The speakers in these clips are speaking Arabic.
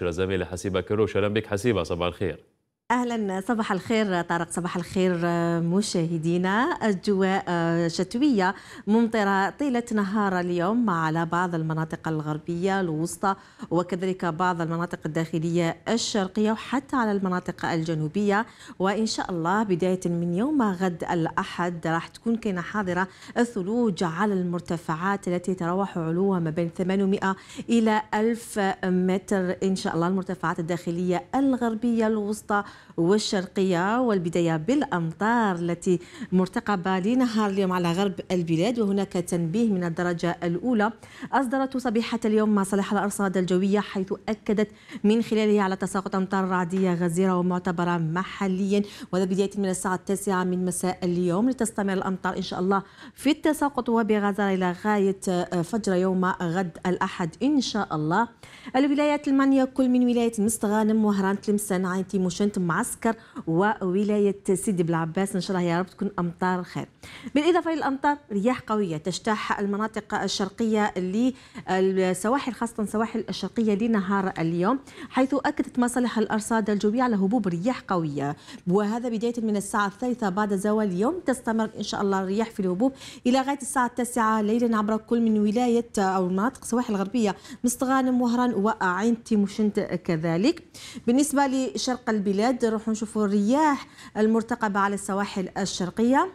شلا زميلي حسيبه كروش اهلا بك حسيبه صباح الخير اهلا صباح الخير طارق صباح الخير مشاهدينا اجواء شتويه ممطره طيله نهار اليوم على بعض المناطق الغربيه الوسطى وكذلك بعض المناطق الداخليه الشرقيه وحتى على المناطق الجنوبيه وان شاء الله بدايه من يوم غد الاحد راح تكون كاينه حاضره الثلوج على المرتفعات التي تتراوح علوها ما بين 800 الى 1000 متر ان شاء الله المرتفعات الداخليه الغربيه الوسطى والشرقية والبداية بالأمطار التي مرتقبة لنهار اليوم على غرب البلاد وهناك تنبيه من الدرجة الأولى أصدرت صبيحة اليوم مع صالح الأرصاد الجوية حيث أكدت من خلاله على تساقط أمطار رعدية غزيرة ومعتبرة محليا وهذا بداية من الساعة التاسعة من مساء اليوم لتستمر الأمطار إن شاء الله في التساقط وبغزارة إلى غاية آه، فجر يوم غد الأحد إن شاء الله الولايات المانية كل من ولاية مستغانم وهران تلمسان عين تيموشنت معسكر وولاية سيدي بالعباس إن شاء الله يا رب تكون أمطار خير بالإضافة إلى الأمطار رياح قوية تجتاح المناطق الشرقية للسواحل خاصة السواحل الشرقية لنهار اليوم حيث أكدت مصالح الأرصاد الجوية على هبوب رياح قوية وهذا بداية من الساعة الثالثة بعد زوال اليوم تستمر إن شاء الله الرياح في الهبوب إلى غاية الساعة التاسعة ليلا عبر كل من ولاية أو المناطق السواحل الغربية مستغانم وهران وعين تيموشنت كذلك بالنسبة لشرق البلاد بعد نروح نشوفوا الرياح المرتقبة على السواحل الشرقية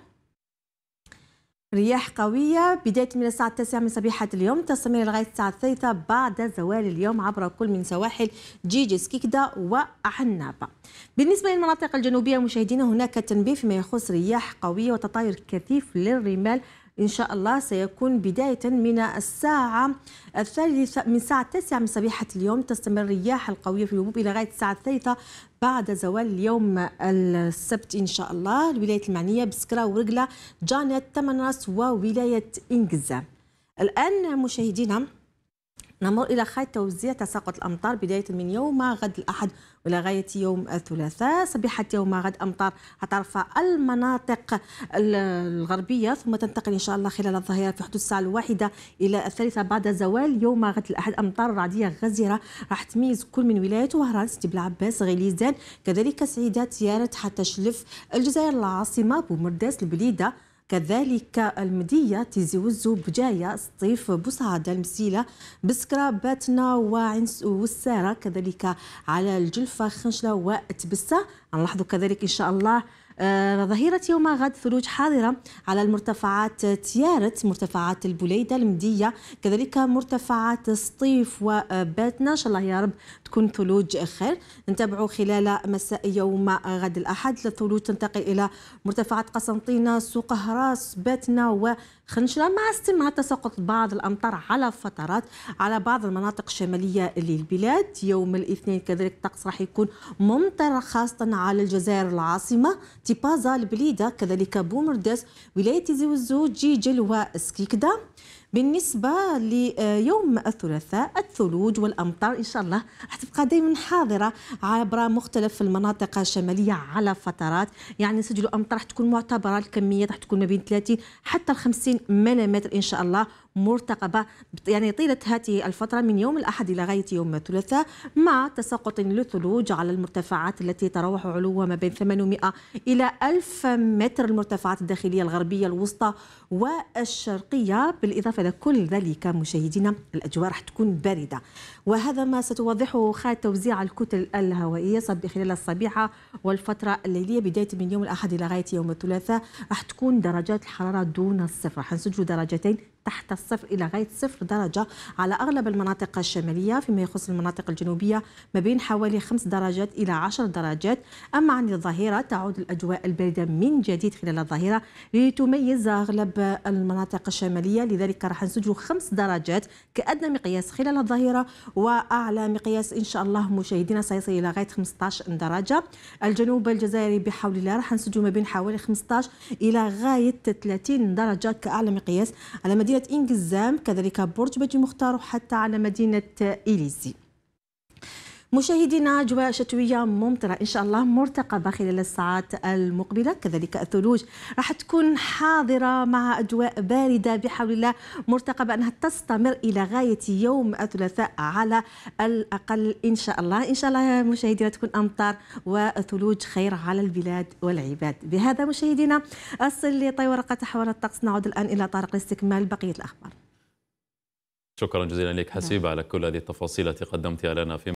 رياح قوية بداية من الساعة التاسعة من صبيحة اليوم تستمر لغاية الساعة الثالثة بعد زوال اليوم عبر كل من سواحل جيجيس كيكدا وعنابة بالنسبة للمناطق الجنوبية مشاهدينا هناك تنبيه فيما يخص رياح قوية وتطاير كثيف للرمال إن شاء الله سيكون بداية من الساعة الثالثة من الساعة التاسعة من صبيحة اليوم تستمر الرياح القوية في الهبوب إلى غاية الساعة الثالثة بعد زوال اليوم السبت إن شاء الله الولايات المعنية بسكرة ورقلة جانت تمنرس وولاية إنجزة الآن مشاهدينا نمر إلى خط توزيع تساقط الأمطار بداية من يوم غد الأحد ولغاية يوم الثلاثاء صبيحة يوم غد أمطار هترفع المناطق الغربية ثم تنتقل إن شاء الله خلال الظهيرة في حدود الساعة الواحدة إلى الثالثة بعد زوال يوم غد الأحد أمطار رعدية غزيرة راح تميز كل من ولاية وهران سيدي بلعباس غليزان كذلك سعيدة تيارت حتى شلف الجزائر العاصمة بومرداس البليدة كذلك المدية تيزي وزو بجاية سطيف بوسعادة المسيلة بسكرة باتنا وعنس والسارة كذلك على الجلفة خنشلة وتبسة نلاحظوا كذلك إن شاء الله آه، ظهيرة يوم غد ثلوج حاضرة على المرتفعات تيارت مرتفعات البليدة المدية كذلك مرتفعات سطيف وباتنا إن شاء الله يا رب تكون ثلوج خير نتابع خلال مساء يوم غد الأحد الثلوج تنتقل إلى مرتفعات قسنطينة سوق هراس باتنا وخنشرة مع استمرار تساقط بعض الأمطار على فترات على بعض المناطق الشمالية للبلاد يوم الاثنين كذلك الطقس راح يكون ممطر خاصة على الجزائر العاصمة تيبازا البليدة كذلك بومردس ولاية زيوزو جيجل واسكيكدا بالنسبه ليوم الثلاثاء الثلوج والامطار ان شاء الله هتبقى تبقى دائما حاضره عبر مختلف المناطق الشماليه على فترات يعني نسجلوا امطار راح تكون معتبره الكميه راح تكون ما بين 30 حتى 50 ملم ان شاء الله مرتقبه يعني طيله هذه الفتره من يوم الاحد الى غايه يوم الثلاثاء مع تساقط للثلوج على المرتفعات التي تتراوح علوها ما بين 800 الى 1000 متر المرتفعات الداخليه الغربيه الوسطى والشرقيه بالاضافه على كل ذلك مشاهدينا الأجواء راح تكون باردة وهذا ما ستوضحه خات توزيع الكتل الهوائية خلال الصبيحة والفترة الليلية بداية من يوم الأحد إلى غاية يوم الثلاثاء راح تكون درجات الحرارة دون الصفر راح درجتين تحت الصفر إلى غاية صفر درجة على أغلب المناطق الشمالية فيما يخص المناطق الجنوبية ما بين حوالي 5 درجات إلى 10 درجات أما عند الظهيرة تعود الأجواء الباردة من جديد خلال الظهيرة لتميز أغلب المناطق الشمالية لذلك راح نسجل 5 درجات كأدنى مقياس خلال الظهيرة وأعلى مقياس إن شاء الله مشاهدينا سيصل إلى غاية 15 درجة الجنوب الجزائري بحول الله راح نسجل ما بين حوالي 15 إلى غاية 30 درجة كأعلى مقياس على مدينة مدينة إنجزام كذلك برج بيت المختار وحتى على مدينة إليزي مشاهدينا أجواء شتوية ممطرة إن شاء الله مرتقبة خلال الساعات المقبلة كذلك الثلوج راح تكون حاضرة مع أجواء باردة بحول الله مرتقبة أنها تستمر إلى غاية يوم الثلاثاء على الأقل إن شاء الله إن شاء الله مشاهدينا تكون أمطار وثلوج خير على البلاد والعباد بهذا مشاهدينا أصل لطي ورقة حول الطقس نعود الآن إلى طارق لاستكمال بقية الأخبار شكرا جزيلا لك نعم. حسيب على كل هذه التفاصيل التي قدمتها لنا في